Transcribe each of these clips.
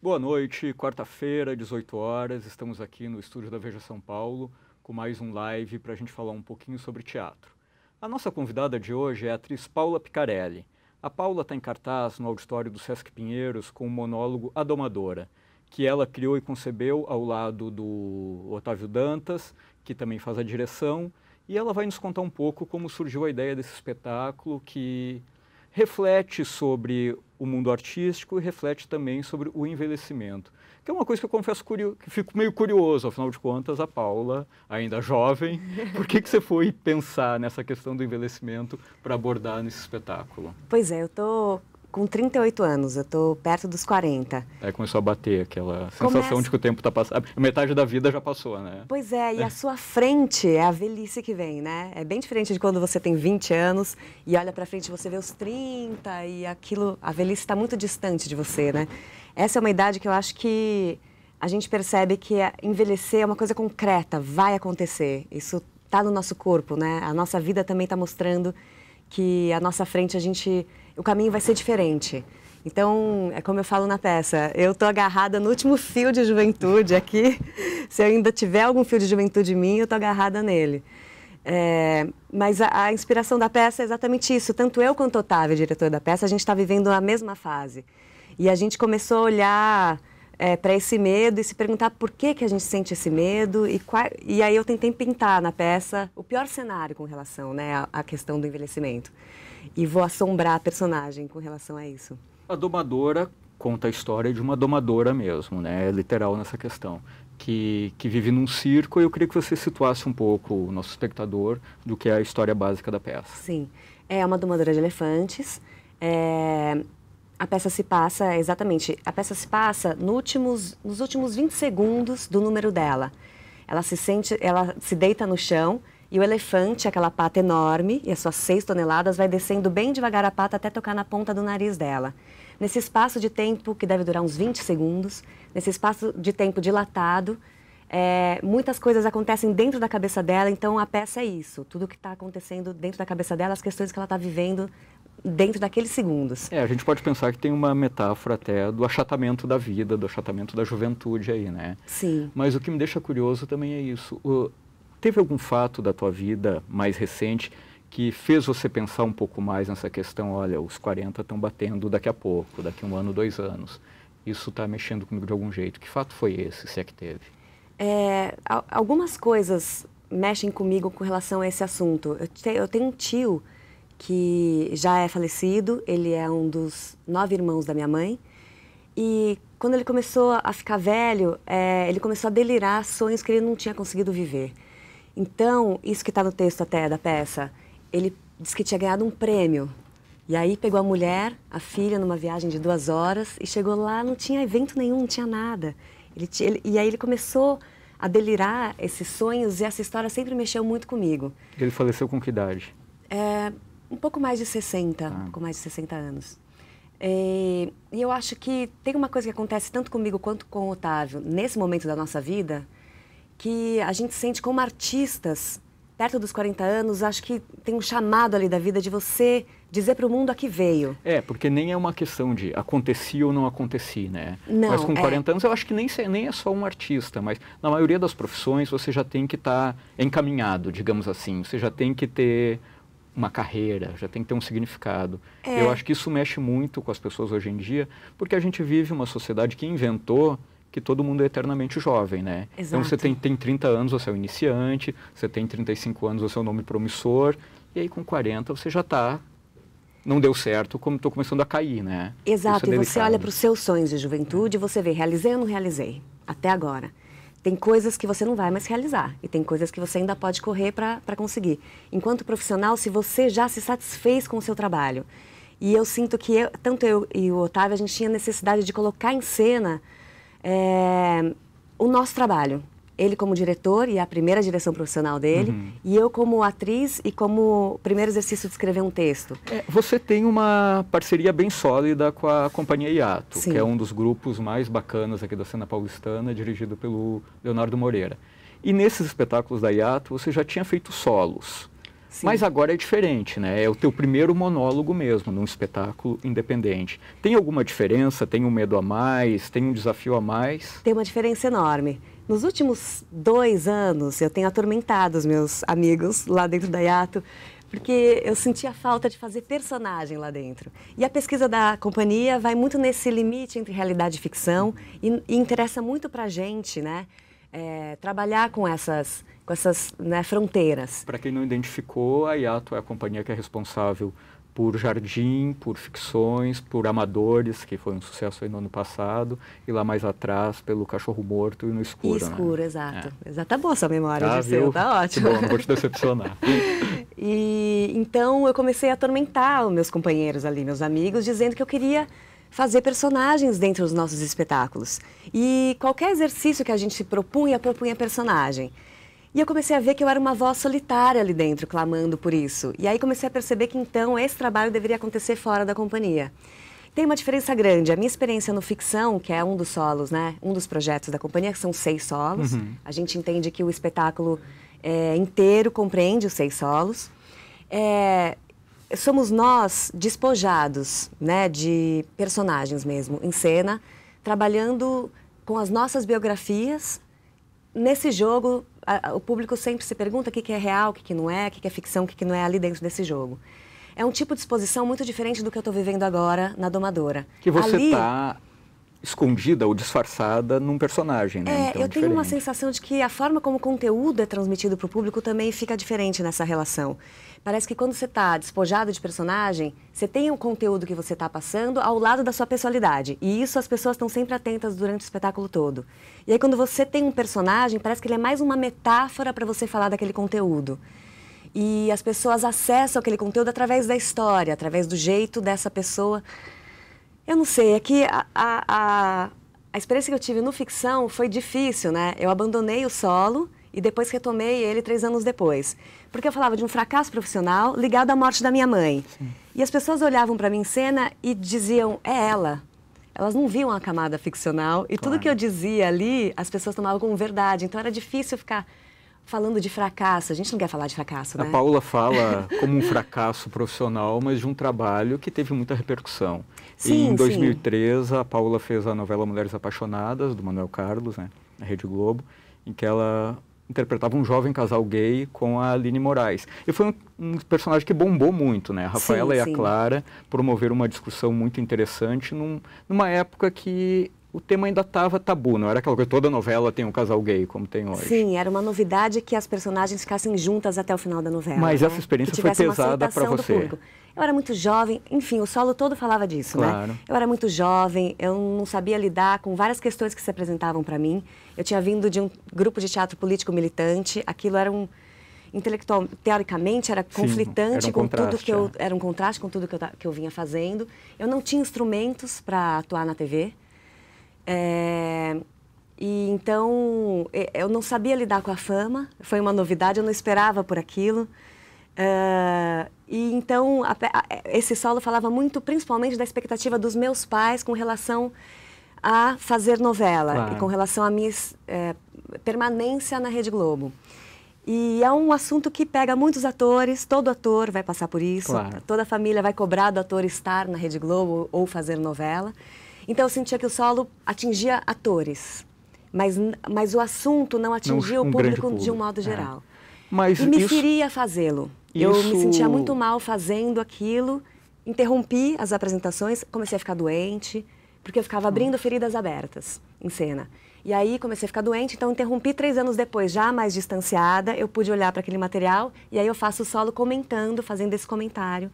Boa noite, quarta-feira, 18 horas, estamos aqui no estúdio da Veja São Paulo com mais um live para a gente falar um pouquinho sobre teatro. A nossa convidada de hoje é a atriz Paula Picarelli. A Paula está em cartaz no auditório do Sesc Pinheiros com o monólogo A Domadora que ela criou e concebeu ao lado do Otávio Dantas, que também faz a direção. E ela vai nos contar um pouco como surgiu a ideia desse espetáculo, que reflete sobre o mundo artístico e reflete também sobre o envelhecimento. Que é uma coisa que eu confesso curio, que fico meio curioso, afinal de contas, a Paula, ainda jovem, por que, que você foi pensar nessa questão do envelhecimento para abordar nesse espetáculo? Pois é, eu estou tô com 38 anos, eu estou perto dos 40. Aí começou a bater aquela Começa... sensação de que o tempo está passando. Metade da vida já passou, né? Pois é, e a sua frente é a velhice que vem, né? É bem diferente de quando você tem 20 anos e olha para frente, você vê os 30 e aquilo, a velhice está muito distante de você, né? Essa é uma idade que eu acho que a gente percebe que é, envelhecer é uma coisa concreta, vai acontecer. Isso está no nosso corpo, né? A nossa vida também está mostrando que a nossa frente a gente o caminho vai ser diferente. Então, é como eu falo na peça, eu estou agarrada no último fio de juventude aqui. Se eu ainda tiver algum fio de juventude em mim, eu estou agarrada nele. É, mas a, a, inspiração da peça é exatamente isso. Tanto eu quanto Otávio, diretor da peça, a gente está vivendo a mesma fase. E a gente começou a olhar é, para esse medo e se perguntar por que, que a gente sente esse medo. E, qual, e aí eu tentei pintar na peça o pior cenário com relação né, à, à questão do envelhecimento e vou assombrar a personagem com relação a isso. A domadora conta a história de uma domadora mesmo, né? É literal nessa questão. Que, que vive num circo, e eu queria que você situasse um pouco o nosso espectador do que é a história básica da peça. Sim, é uma domadora de elefantes. É... A peça se passa, é exatamente, a peça se passa no últimos, nos últimos 20 segundos do número dela. Ela se sente, ela se deita no chão, e o elefante, aquela pata enorme, e as suas seis toneladas, vai descendo bem devagar a pata até tocar na ponta do nariz dela. Nesse espaço de tempo, que deve durar uns 20 segundos, nesse espaço de tempo dilatado, é, muitas coisas acontecem dentro da cabeça dela, então a peça é isso. Tudo que está acontecendo dentro da cabeça dela, as questões que ela está vivendo dentro daqueles segundos. É, a gente pode pensar que tem uma metáfora até do achatamento da vida, do achatamento da juventude aí, né? Sim. Mas o que me deixa curioso também é isso. O, Teve algum fato da tua vida mais recente que fez você pensar um pouco mais nessa questão? Olha, os 40 estão batendo daqui a pouco, daqui a um ano, dois anos. Isso está mexendo comigo de algum jeito. Que fato foi esse, se é que teve? É, algumas coisas mexem comigo com relação a esse assunto. Eu, te, eu tenho um tio que já é falecido, ele é um dos nove irmãos da minha mãe. E quando ele começou a ficar velho, é, ele começou a delirar sonhos que ele não tinha conseguido viver. Então, isso que está no texto até da peça, ele disse que tinha ganhado um prêmio. E aí pegou a mulher, a filha, numa viagem de duas horas e chegou lá, não tinha evento nenhum, não tinha nada. Ele, ele, e aí ele começou a delirar esses sonhos e essa história sempre mexeu muito comigo. Ele faleceu com que idade? É, um pouco mais de 60, ah. mais de 60 anos. E, é, e eu acho que tem uma coisa que acontece tanto comigo quanto com o Otávio, nesse momento da nossa vida, que a gente sente como artistas, perto dos 40 anos, acho que tem um chamado ali da vida de você dizer para o mundo a que veio. É, porque nem é uma questão de acontecia ou não acontecia, né? Não, mas com 40 é... anos eu acho que nem, nem é só um artista, mas na maioria das profissões você já tem que estar tá encaminhado, digamos assim. Você já tem que ter uma carreira, já tem que ter um significado. É... Eu acho que isso mexe muito com as pessoas hoje em dia, porque a gente vive uma sociedade que inventou que todo mundo é eternamente jovem, né? Exato. Então você tem, tem 30 anos, você é o um iniciante, você tem 35 anos, você é um nome promissor, e aí com 40 você já está não deu certo, como estou começando a cair, né? Exato, é e você olha para os seus sonhos de juventude e você vê, realizei ou não realizei? Até agora. Tem coisas que você não vai mais realizar e tem coisas que você ainda pode correr para conseguir. Enquanto profissional, se você já se satisfez com o seu trabalho, e eu sinto que eu, tanto eu e o Otávio, a gente tinha necessidade de colocar em cena é, o nosso trabalho. Ele como diretor e a primeira direção profissional dele, uhum. e eu como atriz e como primeiro exercício de escrever um texto. É, você tem uma parceria bem sólida com a Companhia Iato, Sim. que é um dos grupos mais bacanas aqui da cena paulistana, dirigido pelo Leonardo Moreira. E nesses espetáculos da Iato, você já tinha feito solos. Mas agora é diferente, né? É o teu primeiro monólogo mesmo, num espetáculo independente. Tem alguma diferença? Tem um medo a mais? Tem um desafio a mais? Tem uma diferença enorme. Nos últimos dois anos, eu tenho atormentado os meus amigos lá dentro da Iato, porque eu sentia falta de fazer personagem lá dentro. E a pesquisa da companhia vai muito nesse limite entre realidade e ficção e, e interessa muito pra gente, né? é, trabalhar com essas, com essas né, fronteiras. Para quem não identificou, a IATO é a companhia que é responsável por Jardim, por Ficções, por Amadores, que foi um sucesso aí no ano passado, e lá mais atrás pelo Cachorro Morto e no Escuro. E né? escuro, né? exato. É. exato. Tá boa sua memória, tá, Giseu, tá ótimo. Que bom, não vou te decepcionar. e então eu comecei a atormentar os meus companheiros ali, meus amigos, dizendo que eu queria fazer personagens dentro dos nossos espetáculos. E qualquer exercício que a gente propunha, propunha personagem. E eu comecei a ver que eu era uma voz solitária ali dentro, clamando por isso. E aí comecei a perceber que então esse trabalho deveria acontecer fora da companhia. Tem uma diferença grande. A minha experiência no ficção, que é um dos solos, né? Um dos projetos da companhia, que são seis solos. Uhum. A gente entende que o espetáculo é, inteiro compreende os seis solos. É, somos nós despojados, né, de personagens mesmo, em cena, trabalhando com as nossas biografias. Nesse jogo, a, o público sempre se pergunta o que, que é real, o que, que não é, o que, que é ficção, o que, que não é ali dentro desse jogo. É um tipo de exposição muito diferente do que eu estou vivendo agora na Domadora. Que você está escondida ou disfarçada num personagem. Né? É, então, eu tenho uma sensação de que a forma como o conteúdo é transmitido para o público também fica diferente nessa relação. Parece que quando você está despojado de personagem, você tem o conteúdo que você está passando ao lado da sua personalidade. E isso as pessoas estão sempre atentas durante o espetáculo todo. E aí, quando você tem um personagem, parece que ele é mais uma metáfora para você falar daquele conteúdo. E as pessoas acessam aquele conteúdo através da história, através do jeito dessa pessoa eu não sei, é que a, a, a experiência que eu tive no ficção foi difícil, né? Eu abandonei o solo e depois retomei ele três anos depois. Porque eu falava de um fracasso profissional ligado à morte da minha mãe. Sim. E as pessoas olhavam para mim em cena e diziam, é ela. Elas não viam a camada ficcional e claro. tudo que eu dizia ali, as pessoas tomavam como verdade. Então era difícil ficar falando de fracasso, a gente não quer falar de fracasso, né? A Paula fala como um fracasso profissional, mas de um trabalho que teve muita repercussão. Sim, e em 2013 sim. a Paula fez a novela Mulheres Apaixonadas, do Manuel Carlos, né, na Rede Globo, em que ela interpretava um jovem casal gay com a Aline Moraes. E foi um, um personagem que bombou muito, né? A Rafaela sim, e a Clara promoveram uma discussão muito interessante num, numa época que o tema ainda estava tabu, não era aquela coisa, toda novela tem um casal gay, como tem hoje. Sim, era uma novidade que as personagens ficassem juntas até o final da novela. Mas né? essa experiência foi pesada para você. Eu era muito jovem, enfim, o solo todo falava disso, né? claro. né? Eu era muito jovem, eu não sabia lidar com várias questões que se apresentavam para mim. Eu tinha vindo de um grupo de teatro político militante, aquilo era um intelectual teoricamente era Sim, conflitante era um com tudo que eu é. era um contraste com tudo que eu, que eu vinha fazendo. Eu não tinha instrumentos para atuar na TV. É, e então eu não sabia lidar com a fama, foi uma novidade, eu não esperava por aquilo. Uh, e então a, a, esse solo falava muito, principalmente da expectativa dos meus pais com relação a fazer novela claro. e com relação à minha é, permanência na Rede Globo. E é um assunto que pega muitos atores, todo ator vai passar por isso, claro. toda a família vai cobrar do ator estar na Rede Globo ou fazer novela. Então eu sentia que o solo atingia atores, mas, mas o assunto não atingia não, um o público, público, de um modo é. geral. É. Mas e me isso, feria fazê-lo. Eu isso... me sentia muito mal fazendo aquilo, interrompi as apresentações, comecei a ficar doente, porque eu ficava hum. abrindo feridas abertas em cena. E aí comecei a ficar doente, então interrompi três anos depois, já mais distanciada, eu pude olhar para aquele material e aí eu faço o solo comentando, fazendo esse comentário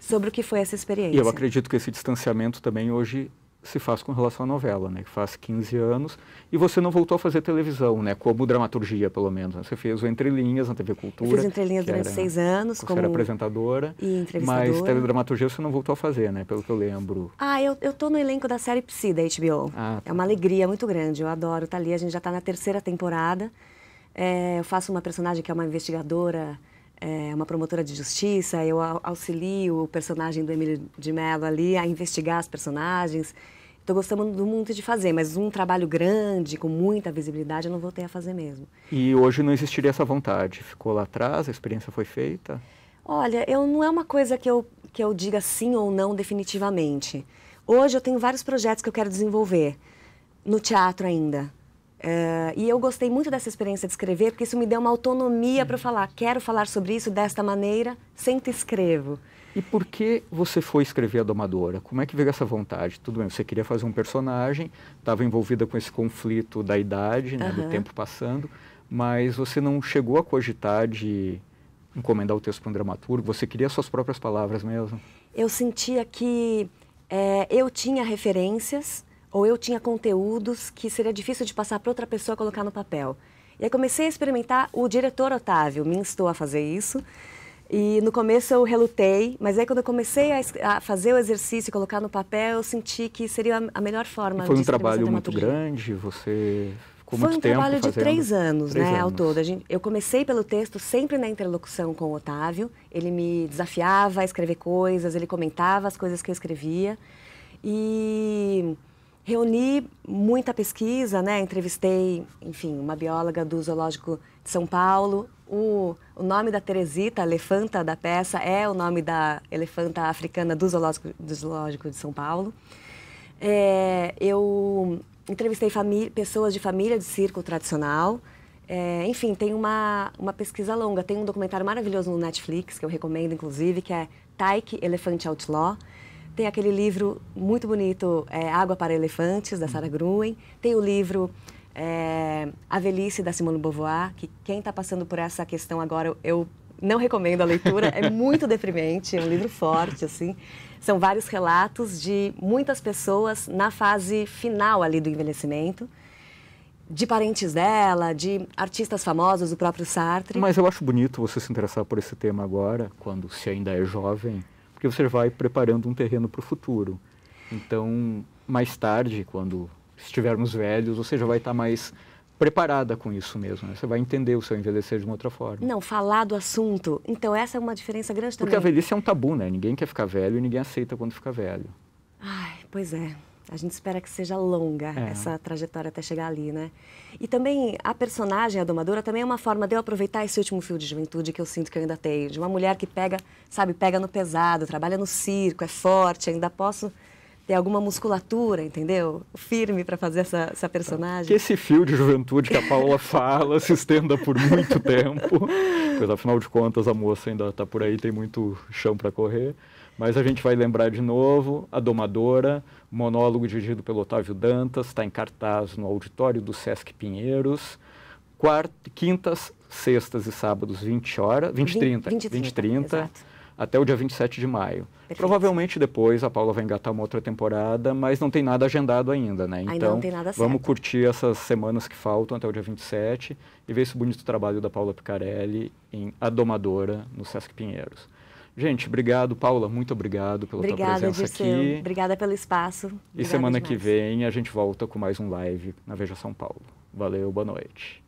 sobre o que foi essa experiência. E eu acredito que esse distanciamento também hoje se faz com relação à novela, né? Que faz 15 anos e você não voltou a fazer televisão, né? Como dramaturgia, pelo menos. Né? Você fez o Entre Linhas na TV Cultura. Eu fiz Entre Linhas durante era, seis anos. Você como era apresentadora. E entrevistadora. Mas teledramaturgia você não voltou a fazer, né? Pelo que eu lembro. Ah, eu, eu tô no elenco da série Psi, da HBO. Ah, tá. É tá. uma alegria muito grande. Eu adoro estar tá ali. A gente já está na terceira temporada. É, eu faço uma personagem que é uma investigadora é, uma promotora de justiça, eu auxilio o personagem do Emílio de Mello ali a investigar as personagens. Estou gostando muito de fazer, mas um trabalho grande, com muita visibilidade, eu não voltei a fazer mesmo. E hoje não existiria essa vontade? Ficou lá atrás, a experiência foi feita? Olha, eu, não é uma coisa que eu, que eu diga sim ou não definitivamente. Hoje eu tenho vários projetos que eu quero desenvolver, no teatro ainda. Uh, e eu gostei muito dessa experiência de escrever, porque isso me deu uma autonomia para falar, quero falar sobre isso desta maneira, sempre escrevo. E por que você foi escrever a Domadora? Como é que veio essa vontade? Tudo bem, você queria fazer um personagem, estava envolvida com esse conflito da idade, né, uhum. do tempo passando, mas você não chegou a cogitar de encomendar o texto para um dramaturgo? Você queria suas próprias palavras mesmo? Eu sentia que é, eu tinha referências, ou eu tinha conteúdos que seria difícil de passar para outra pessoa colocar no papel. E aí comecei a experimentar, o diretor Otávio me instou a fazer isso. E no começo eu relutei, mas aí quando eu comecei a, a fazer o exercício, colocar no papel, eu senti que seria a, a melhor forma. E foi um trabalho muito grande, você ficou foi muito um tempo trabalho fazendo... de três anos, três né, anos. ao todo. Gente, eu comecei pelo texto sempre na interlocução com o Otávio. Ele me desafiava a escrever coisas, ele comentava as coisas que eu escrevia. E Reuni muita pesquisa, né? Entrevistei, enfim, uma bióloga do Zoológico de São Paulo. O, o nome da Teresita, elefanta da peça, é o nome da elefanta africana do Zoológico, do zoológico de São Paulo. É, eu entrevistei pessoas de família de circo tradicional. É, enfim, tem uma, uma pesquisa longa. Tem um documentário maravilhoso no Netflix, que eu recomendo, inclusive, que é Taiki Elephant Outlaw tem aquele livro muito bonito, é, Água para Elefantes, da Sarah Gruen. Tem o livro é, A Velhice, da Simone Beauvoir, que quem está passando por essa questão agora, eu não recomendo a leitura, é muito deprimente, é um livro forte, assim. São vários relatos de muitas pessoas na fase final ali do envelhecimento, de parentes dela, de artistas famosos, do próprio Sartre. Mas eu acho bonito você se interessar por esse tema agora, quando se ainda é jovem, porque você vai preparando um terreno para o futuro. Então, mais tarde, quando estivermos velhos, você já vai estar tá mais preparada com isso mesmo. Né? Você vai entender o seu envelhecer de uma outra forma. Não, falar do assunto. Então, essa é uma diferença grande também. Porque a velhice é um tabu, né? Ninguém quer ficar velho e ninguém aceita quando fica velho. Ai, pois é. A gente espera que seja longa é. essa trajetória até chegar ali, né? E também a personagem, a domadora, também é uma forma de eu aproveitar esse último fio de juventude que eu sinto que eu ainda tenho. De uma mulher que pega, sabe, pega no pesado, trabalha no circo, é forte, ainda posso ter alguma musculatura, entendeu? Firme para fazer essa, essa personagem. Que esse fio de juventude que a Paula fala se estenda por muito tempo, pois afinal de contas a moça ainda está por aí, tem muito chão para correr. Mas a gente vai lembrar de novo a Domadora, monólogo dirigido pelo Otávio Dantas, está em cartaz no auditório do Sesc Pinheiros. Quarta, quintas, sextas e sábados, 20 horas, 20 e 30. 20 h 30, 20, 30 até o dia 27 de maio. Perfeito. Provavelmente depois a Paula vai engatar uma outra temporada, mas não tem nada agendado ainda, né? Então, ainda não tem nada certo. vamos curtir essas semanas que faltam até o dia 27 e ver esse bonito trabalho da Paula Picarelli em A Domadora, no Sesc Pinheiros. Gente, obrigado, Paula, muito obrigado pela Obrigada, tua presença Dirceu. aqui. Obrigada pelo espaço. Obrigada e semana demais. que vem a gente volta com mais um live na Veja São Paulo. Valeu, boa noite.